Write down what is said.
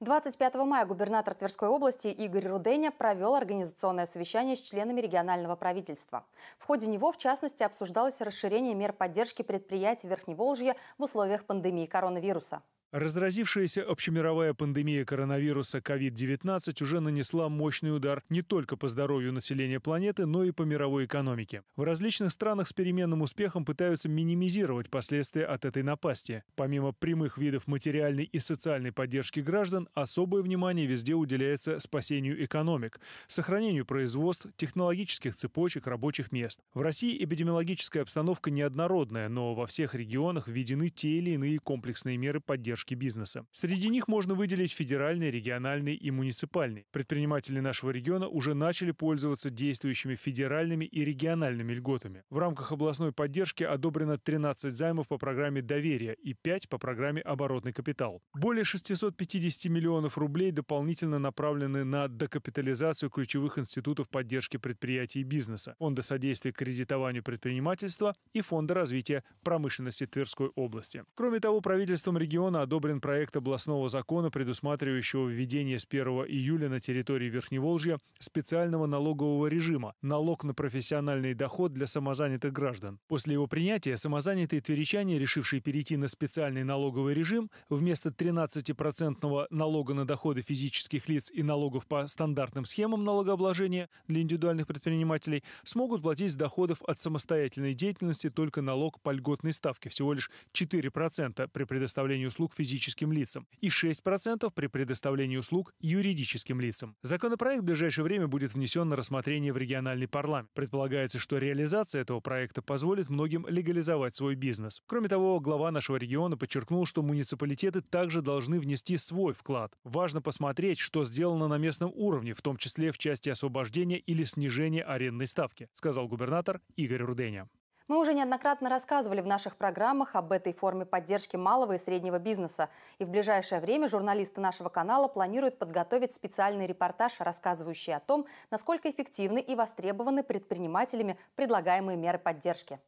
25 мая губернатор Тверской области Игорь Руденя провел организационное совещание с членами регионального правительства. В ходе него, в частности, обсуждалось расширение мер поддержки предприятий Верхневолжья в условиях пандемии коронавируса. Разразившаяся общемировая пандемия коронавируса COVID-19 уже нанесла мощный удар не только по здоровью населения планеты, но и по мировой экономике. В различных странах с переменным успехом пытаются минимизировать последствия от этой напасти. Помимо прямых видов материальной и социальной поддержки граждан, особое внимание везде уделяется спасению экономик, сохранению производств, технологических цепочек, рабочих мест. В России эпидемиологическая обстановка неоднородная, но во всех регионах введены те или иные комплексные меры поддержки поддержки бизнеса. Среди них можно выделить федеральный, региональный и муниципальный. Предприниматели нашего региона уже начали пользоваться действующими федеральными и региональными льготами. В рамках областной поддержки одобрено 13 займов по программе «Доверие» и 5 по программе «Оборотный капитал». Более 650 миллионов рублей дополнительно направлены на докапитализацию ключевых институтов поддержки предприятий и бизнеса, Фонда содействия кредитованию предпринимательства и Фонда развития промышленности Тверской области. Кроме того, правительством региона одобрен проект областного закона, предусматривающего введение с 1 июля на территории Верхневолжья специального налогового режима – налог на профессиональный доход для самозанятых граждан. После его принятия самозанятые тверичане, решившие перейти на специальный налоговый режим, вместо 13-процентного налога на доходы физических лиц и налогов по стандартным схемам налогообложения для индивидуальных предпринимателей смогут платить с доходов от самостоятельной деятельности только налог по льготной ставке, всего лишь 4% при предоставлении услуг физическим лицам и 6% при предоставлении услуг юридическим лицам. Законопроект в ближайшее время будет внесен на рассмотрение в региональный парламент. Предполагается, что реализация этого проекта позволит многим легализовать свой бизнес. Кроме того, глава нашего региона подчеркнул, что муниципалитеты также должны внести свой вклад. Важно посмотреть, что сделано на местном уровне, в том числе в части освобождения или снижения арендной ставки, сказал губернатор Игорь Руденя. Мы уже неоднократно рассказывали в наших программах об этой форме поддержки малого и среднего бизнеса. И в ближайшее время журналисты нашего канала планируют подготовить специальный репортаж, рассказывающий о том, насколько эффективны и востребованы предпринимателями предлагаемые меры поддержки.